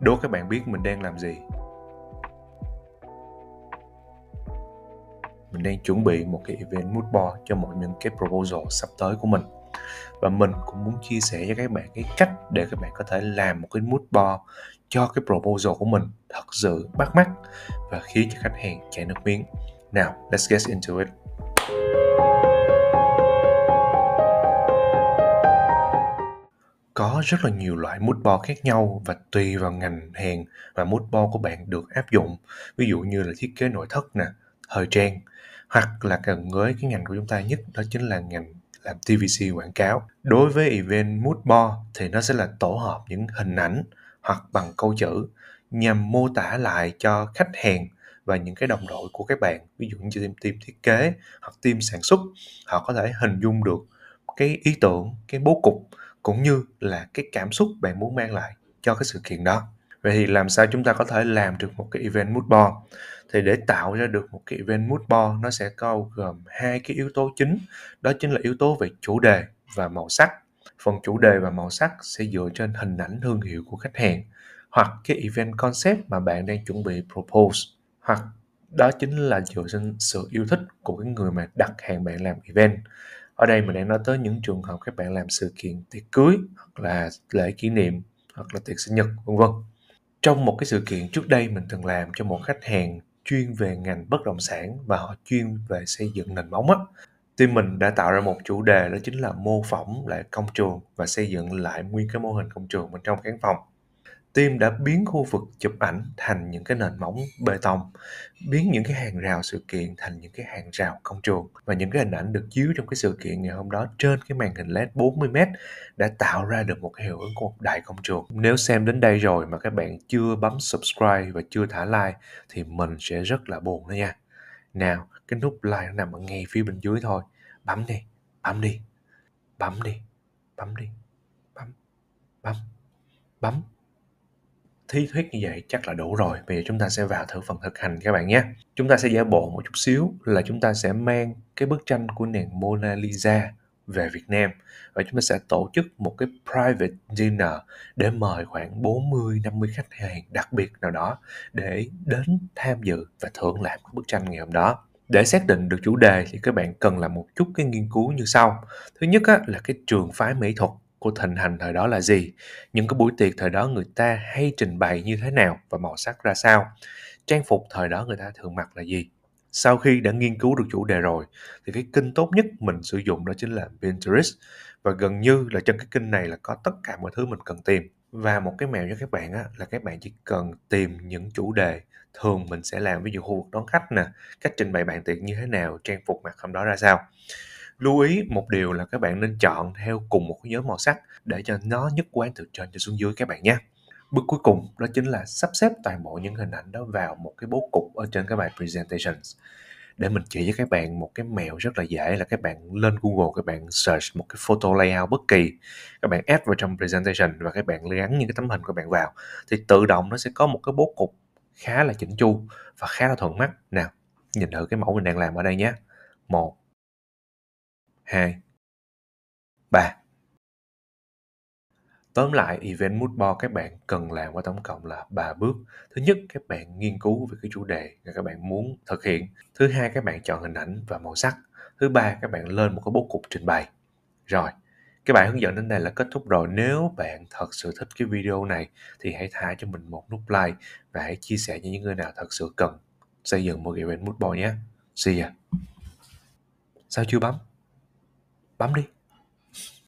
đố các bạn biết mình đang làm gì mình đang chuẩn bị một cái event mood board cho mọi những cái proposal sắp tới của mình và mình cũng muốn chia sẻ cho các bạn cái cách để các bạn có thể làm một cái mood board cho cái proposal của mình thật sự bắt mắt và khiến cho khách hàng chảy nước miếng nào let's get into it rất là nhiều loại bo khác nhau và tùy vào ngành hàng và bo của bạn được áp dụng ví dụ như là thiết kế nội thất nè thời trang hoặc là gần với cái ngành của chúng ta nhất đó chính là ngành làm TVC quảng cáo đối với event bo thì nó sẽ là tổ hợp những hình ảnh hoặc bằng câu chữ nhằm mô tả lại cho khách hàng và những cái đồng đội của các bạn ví dụ như team, team thiết kế hoặc team sản xuất họ có thể hình dung được cái ý tưởng cái bố cục cũng như là cái cảm xúc bạn muốn mang lại cho cái sự kiện đó vậy thì làm sao chúng ta có thể làm được một cái event mood board thì để tạo ra được một cái event mood board nó sẽ bao gồm hai cái yếu tố chính đó chính là yếu tố về chủ đề và màu sắc phần chủ đề và màu sắc sẽ dựa trên hình ảnh thương hiệu của khách hàng hoặc cái event concept mà bạn đang chuẩn bị propose hoặc đó chính là dựa trên sự yêu thích của cái người mà đặt hàng bạn làm event ở đây mình đang nói tới những trường hợp các bạn làm sự kiện tiệc cưới hoặc là lễ kỷ niệm hoặc là tiệc sinh nhật vân vân trong một cái sự kiện trước đây mình từng làm cho một khách hàng chuyên về ngành bất động sản và họ chuyên về xây dựng nền móng á thì mình đã tạo ra một chủ đề đó chính là mô phỏng lại công trường và xây dựng lại nguyên cái mô hình công trường bên trong khán phòng Tim đã biến khu vực chụp ảnh thành những cái nền móng bê tông, biến những cái hàng rào sự kiện thành những cái hàng rào công trường. Và những cái hình ảnh được chiếu trong cái sự kiện ngày hôm đó trên cái màn hình LED 40m đã tạo ra được một hiệu ứng của một đại công trường. Nếu xem đến đây rồi mà các bạn chưa bấm subscribe và chưa thả like thì mình sẽ rất là buồn đó nha. Nào, cái nút like nó nằm ở ngay phía bên dưới thôi. Bấm đi, bấm đi, bấm đi, bấm đi, bấm, bấm, bấm thí thuyết như vậy chắc là đủ rồi bây giờ chúng ta sẽ vào thử phần thực hành các bạn nhé chúng ta sẽ giả bộ một chút xíu là chúng ta sẽ mang cái bức tranh của nàng Mona Lisa về Việt Nam và chúng ta sẽ tổ chức một cái private dinner để mời khoảng 40 50 khách hàng đặc biệt nào đó để đến tham dự và thưởng lãm cái bức tranh ngày hôm đó. Để xác định được chủ đề thì các bạn cần làm một chút cái nghiên cứu như sau. Thứ nhất á, là cái trường phái mỹ thuật của thịnh hành thời đó là gì, những cái buổi tiệc thời đó người ta hay trình bày như thế nào và màu sắc ra sao, trang phục thời đó người ta thường mặc là gì. Sau khi đã nghiên cứu được chủ đề rồi, thì cái kênh tốt nhất mình sử dụng đó chính là Pinterest và gần như là trong cái kênh này là có tất cả mọi thứ mình cần tìm. Và một cái mẹo cho các bạn á, là các bạn chỉ cần tìm những chủ đề thường mình sẽ làm ví dụ khu vực đón khách nè cách trình bày bàn tiệc như thế nào trang phục mặc hôm đó ra sao lưu ý một điều là các bạn nên chọn theo cùng một cái nhóm màu sắc để cho nó nhất quán từ trên cho xuống dưới các bạn nhé bước cuối cùng đó chính là sắp xếp toàn bộ những hình ảnh đó vào một cái bố cục ở trên cái bài presentations để mình chỉ cho các bạn một cái mẹo rất là dễ là các bạn lên Google các bạn search một cái photo layout bất kỳ các bạn add vào trong presentation và các bạn gắn những cái tấm hình của bạn vào thì tự động nó sẽ có một cái bố cục khá là chỉnh chu và khá là thuận mắt nào nhìn thử cái mẫu mình đang làm ở đây nhé một 2, 3. Tóm lại, event mood board các bạn cần làm qua tổng cộng là 3 bước. Thứ nhất, các bạn nghiên cứu về cái chủ đề mà các bạn muốn thực hiện. Thứ hai, các bạn chọn hình ảnh và màu sắc. Thứ ba, các bạn lên một cái bố cục trình bày. Rồi, cái bài hướng dẫn đến đây là kết thúc rồi. Nếu bạn thật sự thích cái video này thì hãy thả cho mình một nút like và hãy chia sẻ cho những người nào thật sự cần xây dựng một event mood board nhé. See ya. Sao chưa bấm? bấm đi